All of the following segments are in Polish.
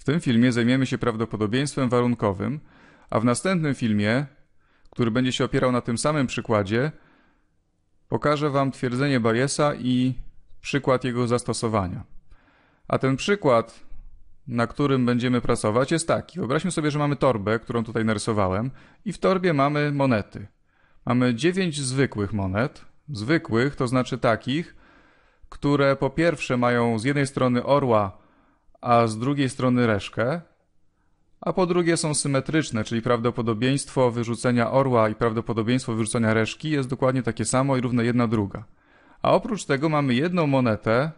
W tym filmie zajmiemy się prawdopodobieństwem warunkowym, a w następnym filmie, który będzie się opierał na tym samym przykładzie, pokażę Wam twierdzenie Bayesa i przykład jego zastosowania. A ten przykład, na którym będziemy pracować, jest taki. Wyobraźmy sobie, że mamy torbę, którą tutaj narysowałem, i w torbie mamy monety. Mamy 9 zwykłych monet. Zwykłych to znaczy takich, które po pierwsze mają z jednej strony orła a z drugiej strony reszkę, a po drugie są symetryczne, czyli prawdopodobieństwo wyrzucenia orła i prawdopodobieństwo wyrzucenia reszki jest dokładnie takie samo i równe jedna druga. A oprócz tego mamy jedną monetę,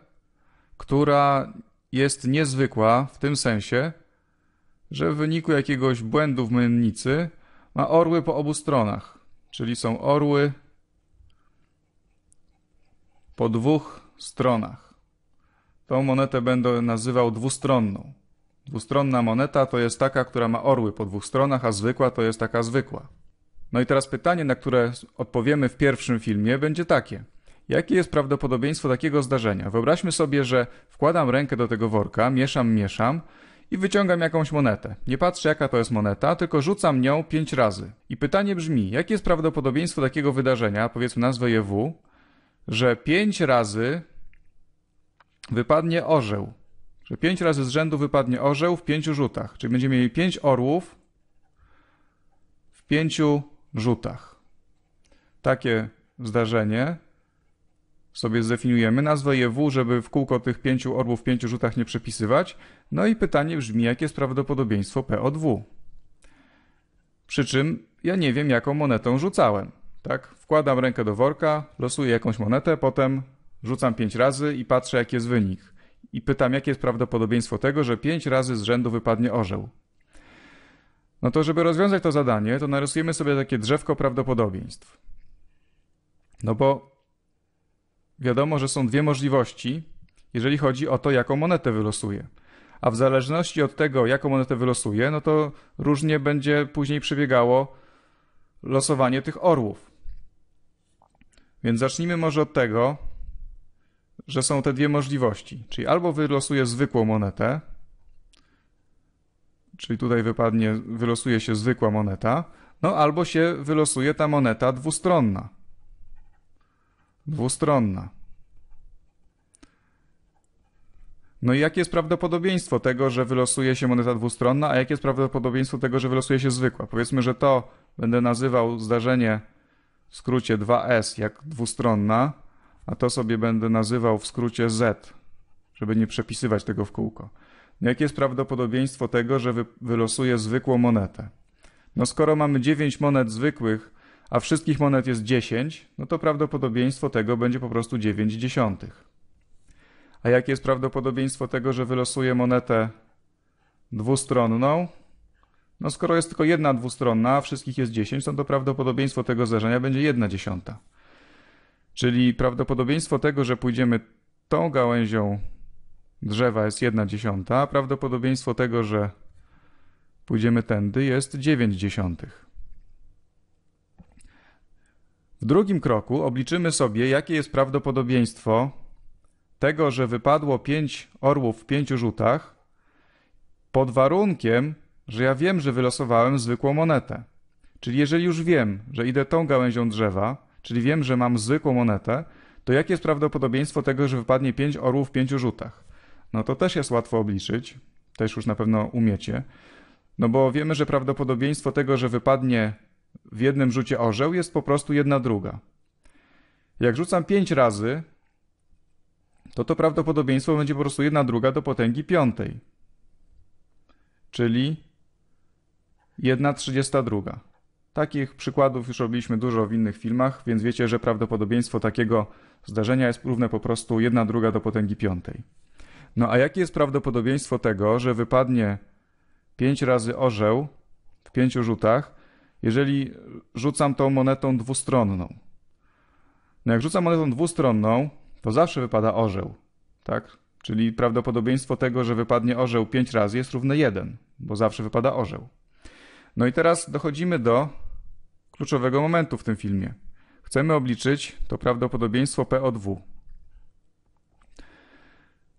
która jest niezwykła w tym sensie, że w wyniku jakiegoś błędu w mylnicy ma orły po obu stronach, czyli są orły po dwóch stronach. Tą monetę będę nazywał dwustronną. Dwustronna moneta to jest taka, która ma orły po dwóch stronach, a zwykła to jest taka zwykła. No i teraz pytanie, na które odpowiemy w pierwszym filmie, będzie takie. Jakie jest prawdopodobieństwo takiego zdarzenia? Wyobraźmy sobie, że wkładam rękę do tego worka, mieszam, mieszam i wyciągam jakąś monetę. Nie patrzę, jaka to jest moneta, tylko rzucam nią pięć razy. I pytanie brzmi, jakie jest prawdopodobieństwo takiego wydarzenia, powiedzmy nazwę je W, że pięć razy wypadnie orzeł. Że pięć razy z rzędu wypadnie orzeł w pięciu rzutach. Czyli będziemy mieli pięć orłów w pięciu rzutach. Takie zdarzenie sobie zdefiniujemy. Nazwę je W, żeby w kółko tych pięciu orłów w pięciu rzutach nie przepisywać. No i pytanie brzmi, jakie jest prawdopodobieństwo P od W? Przy czym ja nie wiem, jaką monetą rzucałem. Tak? Wkładam rękę do worka, losuję jakąś monetę, potem Rzucam pięć razy i patrzę, jaki jest wynik. I pytam, jakie jest prawdopodobieństwo tego, że pięć razy z rzędu wypadnie orzeł. No to, żeby rozwiązać to zadanie, to narysujemy sobie takie drzewko prawdopodobieństw. No bo wiadomo, że są dwie możliwości, jeżeli chodzi o to, jaką monetę wylosuję. A w zależności od tego, jaką monetę wylosuję, no to różnie będzie później przebiegało losowanie tych orłów. Więc zacznijmy może od tego, że są te dwie możliwości. Czyli albo wylosuję zwykłą monetę, czyli tutaj wypadnie, wylosuje się zwykła moneta, no albo się wylosuje ta moneta dwustronna. Dwustronna. No i jakie jest prawdopodobieństwo tego, że wylosuje się moneta dwustronna, a jakie jest prawdopodobieństwo tego, że wylosuje się zwykła? Powiedzmy, że to będę nazywał zdarzenie w skrócie 2S jak dwustronna, a to sobie będę nazywał w skrócie Z, żeby nie przepisywać tego w kółko. No jakie jest prawdopodobieństwo tego, że wy, wylosuję zwykłą monetę? No skoro mamy 9 monet zwykłych, a wszystkich monet jest 10, no to prawdopodobieństwo tego będzie po prostu 9 dziesiątych. A jakie jest prawdopodobieństwo tego, że wylosuję monetę dwustronną? No skoro jest tylko jedna dwustronna, a wszystkich jest 10, to prawdopodobieństwo tego zderzenia będzie 1 dziesiąta. Czyli prawdopodobieństwo tego, że pójdziemy tą gałęzią drzewa jest 1 dziesiąta, a prawdopodobieństwo tego, że pójdziemy tędy jest 9 dziesiątych. W drugim kroku obliczymy sobie, jakie jest prawdopodobieństwo tego, że wypadło 5 orłów w 5 rzutach, pod warunkiem, że ja wiem, że wylosowałem zwykłą monetę. Czyli jeżeli już wiem, że idę tą gałęzią drzewa, czyli wiem, że mam zwykłą monetę, to jakie jest prawdopodobieństwo tego, że wypadnie 5 orłów w 5 rzutach? No to też jest łatwo obliczyć, też już na pewno umiecie, no bo wiemy, że prawdopodobieństwo tego, że wypadnie w jednym rzucie orzeł jest po prostu jedna druga. Jak rzucam 5 razy, to to prawdopodobieństwo będzie po prostu jedna druga do potęgi piątej, czyli 1 32. Takich przykładów już robiliśmy dużo w innych filmach, więc wiecie, że prawdopodobieństwo takiego zdarzenia jest równe po prostu 1 druga do potęgi piątej. No a jakie jest prawdopodobieństwo tego, że wypadnie 5 razy orzeł w 5 rzutach, jeżeli rzucam tą monetą dwustronną? No jak rzucam monetą dwustronną, to zawsze wypada orzeł, tak? Czyli prawdopodobieństwo tego, że wypadnie orzeł 5 razy jest równe 1, bo zawsze wypada orzeł. No i teraz dochodzimy do kluczowego momentu w tym filmie. Chcemy obliczyć to prawdopodobieństwo P od W.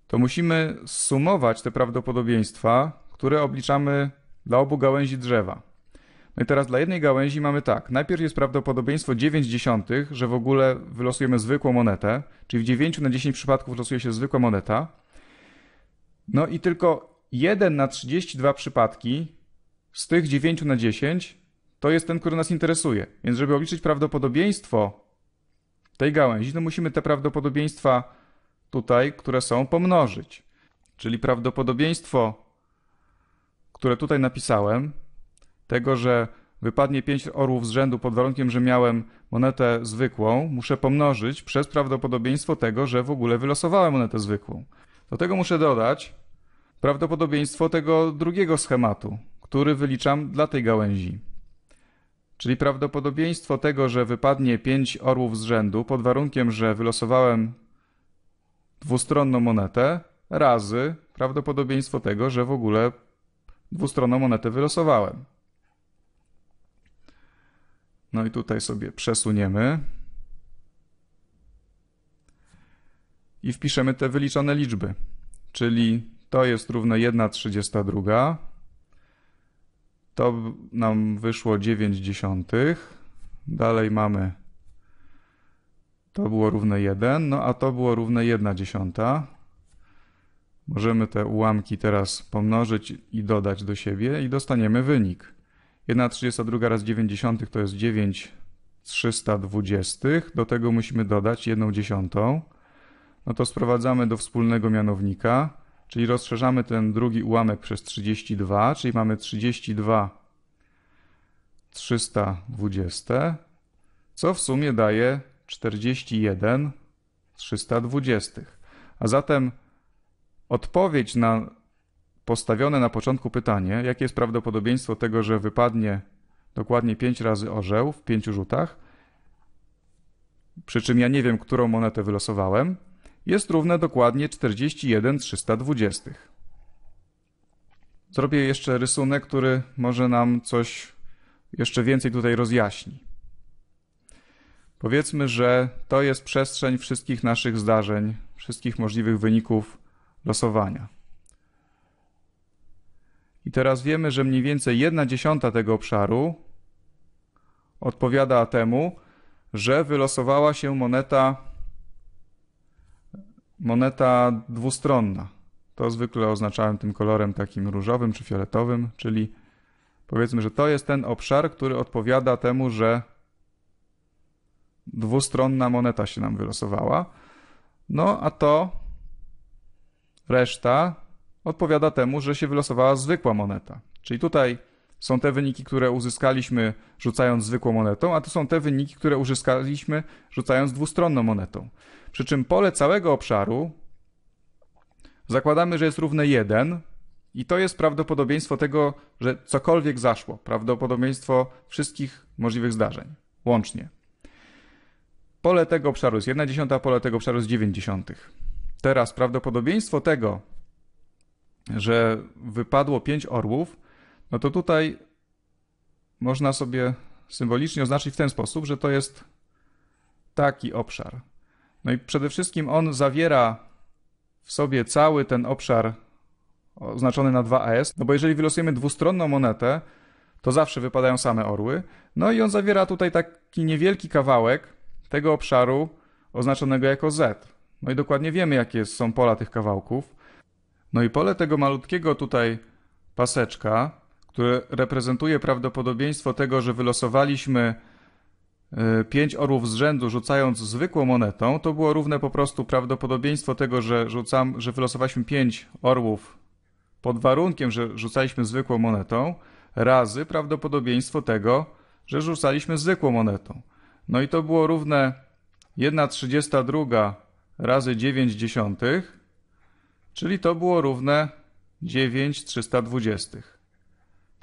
To musimy sumować te prawdopodobieństwa, które obliczamy dla obu gałęzi drzewa. No i teraz dla jednej gałęzi mamy tak. Najpierw jest prawdopodobieństwo 9 dziesiątych, że w ogóle wylosujemy zwykłą monetę, czyli w 9 na 10 przypadków losuje się zwykła moneta. No i tylko 1 na 32 przypadki z tych 9 na 10 to jest ten, który nas interesuje. Więc żeby obliczyć prawdopodobieństwo tej gałęzi, musimy te prawdopodobieństwa tutaj, które są, pomnożyć. Czyli prawdopodobieństwo, które tutaj napisałem, tego, że wypadnie 5 orłów z rzędu pod warunkiem, że miałem monetę zwykłą, muszę pomnożyć przez prawdopodobieństwo tego, że w ogóle wylosowałem monetę zwykłą. Do tego muszę dodać prawdopodobieństwo tego drugiego schematu, który wyliczam dla tej gałęzi. Czyli prawdopodobieństwo tego, że wypadnie 5 orłów z rzędu, pod warunkiem, że wylosowałem dwustronną monetę, razy prawdopodobieństwo tego, że w ogóle dwustronną monetę wylosowałem. No i tutaj sobie przesuniemy. I wpiszemy te wyliczone liczby. Czyli to jest równe 1,32. To nam wyszło 9 dziesiątych. Dalej mamy. To było równe 1, no a to było równe 1 dziesiąta. Możemy te ułamki teraz pomnożyć i dodać do siebie i dostaniemy wynik. 1,32 razy 90 to jest 9,320. Do tego musimy dodać 1 dziesiątą. No to sprowadzamy do wspólnego mianownika. Czyli rozszerzamy ten drugi ułamek przez 32, czyli mamy 32 320, co w sumie daje 41 320. A zatem odpowiedź na postawione na początku pytanie, jakie jest prawdopodobieństwo tego, że wypadnie dokładnie 5 razy orzeł w 5 rzutach, przy czym ja nie wiem, którą monetę wylosowałem, jest równe dokładnie 41 320. Zrobię jeszcze rysunek, który może nam coś jeszcze więcej tutaj rozjaśni. Powiedzmy, że to jest przestrzeń wszystkich naszych zdarzeń, wszystkich możliwych wyników losowania. I teraz wiemy, że mniej więcej 1 dziesiąta tego obszaru odpowiada temu, że wylosowała się moneta moneta dwustronna. To zwykle oznaczałem tym kolorem takim różowym czy fioletowym, czyli powiedzmy, że to jest ten obszar, który odpowiada temu, że dwustronna moneta się nam wylosowała. No a to reszta odpowiada temu, że się wylosowała zwykła moneta. Czyli tutaj są te wyniki, które uzyskaliśmy rzucając zwykłą monetą, a to są te wyniki, które uzyskaliśmy rzucając dwustronną monetą. Przy czym pole całego obszaru zakładamy, że jest równe 1 i to jest prawdopodobieństwo tego, że cokolwiek zaszło, prawdopodobieństwo wszystkich możliwych zdarzeń łącznie. Pole tego obszaru jest 1 dziesiąta, pole tego obszaru jest 90. dziesiątych. Teraz prawdopodobieństwo tego, że wypadło 5 orłów no to tutaj można sobie symbolicznie oznaczyć w ten sposób, że to jest taki obszar. No i przede wszystkim on zawiera w sobie cały ten obszar oznaczony na 2S, no bo jeżeli wylosujemy dwustronną monetę, to zawsze wypadają same orły. No i on zawiera tutaj taki niewielki kawałek tego obszaru oznaczonego jako Z. No i dokładnie wiemy, jakie są pola tych kawałków. No i pole tego malutkiego tutaj paseczka które reprezentuje prawdopodobieństwo tego, że wylosowaliśmy e, pięć orłów z rzędu rzucając zwykłą monetą, to było równe po prostu prawdopodobieństwo tego, że rzucam, że wylosowaliśmy pięć orłów pod warunkiem, że rzucaliśmy zwykłą monetą, razy prawdopodobieństwo tego, że rzucaliśmy zwykłą monetą. No i to było równe 1,32 razy 9 dziesiątych, czyli to było równe 9,320.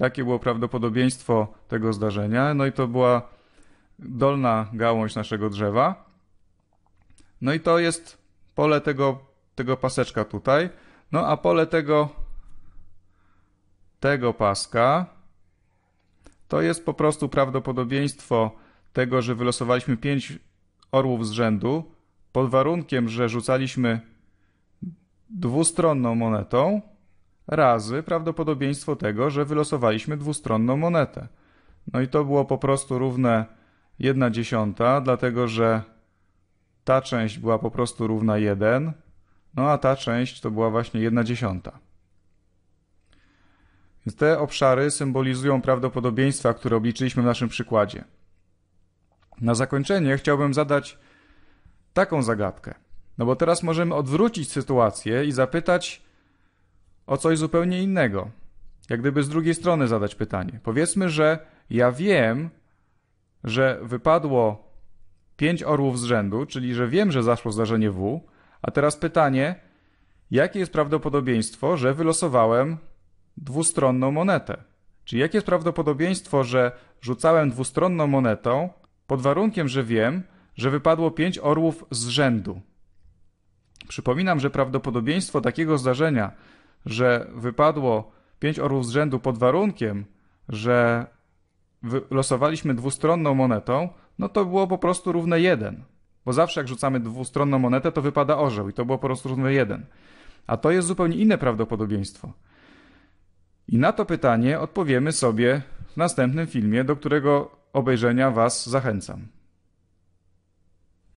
Takie było prawdopodobieństwo tego zdarzenia. No i to była dolna gałąź naszego drzewa. No i to jest pole tego, tego paseczka tutaj. No a pole tego, tego paska to jest po prostu prawdopodobieństwo tego, że wylosowaliśmy 5 orłów z rzędu pod warunkiem, że rzucaliśmy dwustronną monetą razy prawdopodobieństwo tego, że wylosowaliśmy dwustronną monetę. No i to było po prostu równe 1 dziesiąta, dlatego że ta część była po prostu równa 1, no a ta część to była właśnie 1 dziesiąta. Więc te obszary symbolizują prawdopodobieństwa, które obliczyliśmy w naszym przykładzie. Na zakończenie chciałbym zadać taką zagadkę. No bo teraz możemy odwrócić sytuację i zapytać, o coś zupełnie innego. Jak gdyby z drugiej strony zadać pytanie. Powiedzmy, że ja wiem, że wypadło pięć orłów z rzędu, czyli że wiem, że zaszło zdarzenie W, a teraz pytanie, jakie jest prawdopodobieństwo, że wylosowałem dwustronną monetę? czy jakie jest prawdopodobieństwo, że rzucałem dwustronną monetą pod warunkiem, że wiem, że wypadło pięć orłów z rzędu? Przypominam, że prawdopodobieństwo takiego zdarzenia że wypadło pięć orłów z rzędu pod warunkiem, że losowaliśmy dwustronną monetą, no to było po prostu równe jeden. Bo zawsze jak rzucamy dwustronną monetę, to wypada orzeł i to było po prostu równe jeden. A to jest zupełnie inne prawdopodobieństwo. I na to pytanie odpowiemy sobie w następnym filmie, do którego obejrzenia Was zachęcam.